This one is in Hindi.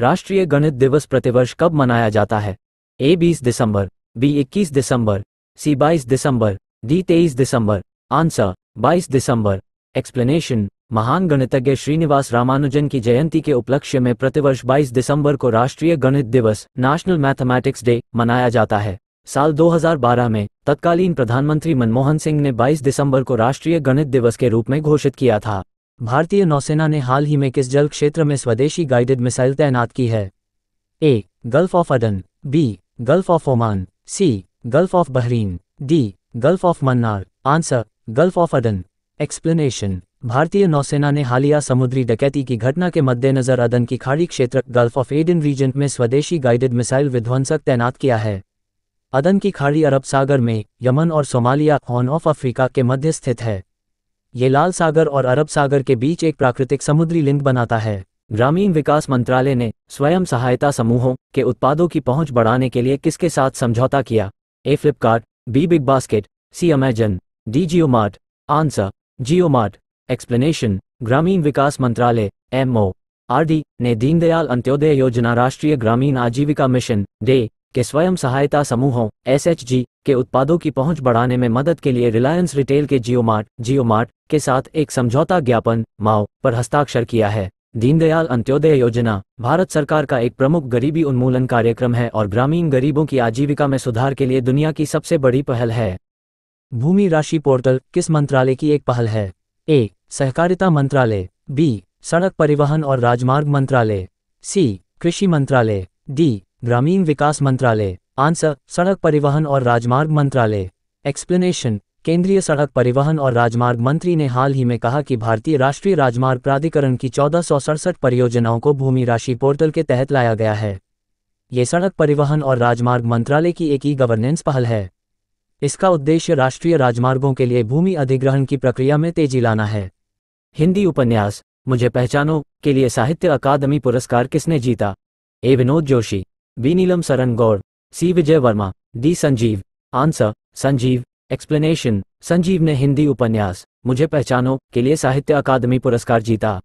राष्ट्रीय गणित दिवस प्रतिवर्ष कब मनाया जाता है ए बीस दिसंबर बी इक्कीस दिसंबर सी बाईस दिसंबर डी तेईस दिसंबर आंसर बाईस दिसंबर एक्सप्लेनेशन महान गणितज्ञ श्रीनिवास रामानुजन की जयंती के उपलक्ष्य में प्रतिवर्ष 22 दिसंबर को राष्ट्रीय गणित दिवस नेशनल मैथमेटिक्स डे मनाया जाता है साल 2012 में तत्कालीन प्रधानमंत्री मनमोहन सिंह ने 22 दिसंबर को राष्ट्रीय गणित दिवस के रूप में घोषित किया था भारतीय नौसेना ने हाल ही में किस जल क्षेत्र में स्वदेशी गाइडेड मिसाइल तैनात की है A gulf of Aden B gulf of Oman C gulf of Bahrain D gulf of Mannar answer gulf of Aden explanation भारतीय नौसेना ने हालिया समुद्री डकैती की घटना के मद्देनजर अदन की खाड़ी क्षेत्र गल्फ ऑफ एडन रीजन में स्वदेशी गाइडेड मिसाइल विध्वंसक तैनात किया है अदन की खाड़ी अरब सागर में यमन और सोमालिया हॉर्न ऑफ अफ्रीका के मध्य स्थित है ये लाल सागर और अरब सागर के बीच एक प्राकृतिक समुद्री लिंक बनाता है ग्रामीण विकास मंत्रालय ने स्वयं सहायता समूहों के उत्पादों की पहुंच बढ़ाने के लिए किसके साथ समझौता किया A Flipkart B big basket C Amazon D Jio mart answer Jio mart explanation ग्रामीण विकास मंत्रालय एम ओ आर डी ने दीनदयाल अंत्योदय योजना राष्ट्रीय ग्रामीण आजीविका मिशन डे के स्वयं सहायता समूहों एस के उत्पादों की पहुंच बढ़ाने में मदद के लिए रिलायंस रिटेल के जियो मार्ट जियो मार्ट के साथ एक समझौता ज्ञापन माओ पर हस्ताक्षर किया है दीनदयाल अंत्योदय योजना भारत सरकार का एक प्रमुख गरीबी उन्मूलन कार्यक्रम है और ग्रामीण गरीबों की आजीविका में सुधार के लिए दुनिया की सबसे बड़ी पहल है भूमि राशि पोर्टल किस मंत्रालय की एक पहल है ए सहकारिता मंत्रालय बी सड़क परिवहन और राजमार्ग मंत्रालय सी कृषि मंत्रालय डी ग्रामीण विकास मंत्रालय आंसर सड़क परिवहन और राजमार्ग मंत्रालय एक्सप्लेनेशन केंद्रीय सड़क परिवहन और राजमार्ग मंत्री ने हाल ही में कहा कि भारतीय राष्ट्रीय राजमार्ग प्राधिकरण की चौदह परियोजनाओं को भूमि राशि पोर्टल के तहत लाया गया है ये सड़क परिवहन और राजमार्ग मंत्रालय की एक ई गवर्नेंस पहल है इसका उद्देश्य राष्ट्रीय राजमार्गों के लिए भूमि अधिग्रहण की प्रक्रिया में तेजी लाना है हिंदी उपन्यास मुझे पहचानो के लिए साहित्य अकादमी पुरस्कार किसने जीता A Vinod Joshi B Neelam Saran Gaur C Vijay Verma D Sanjeev answer Sanjeev explanation Sanjeev ने हिंदी उपन्यास मुझे पहचानो के लिए साहित्य अकादमी पुरस्कार जीता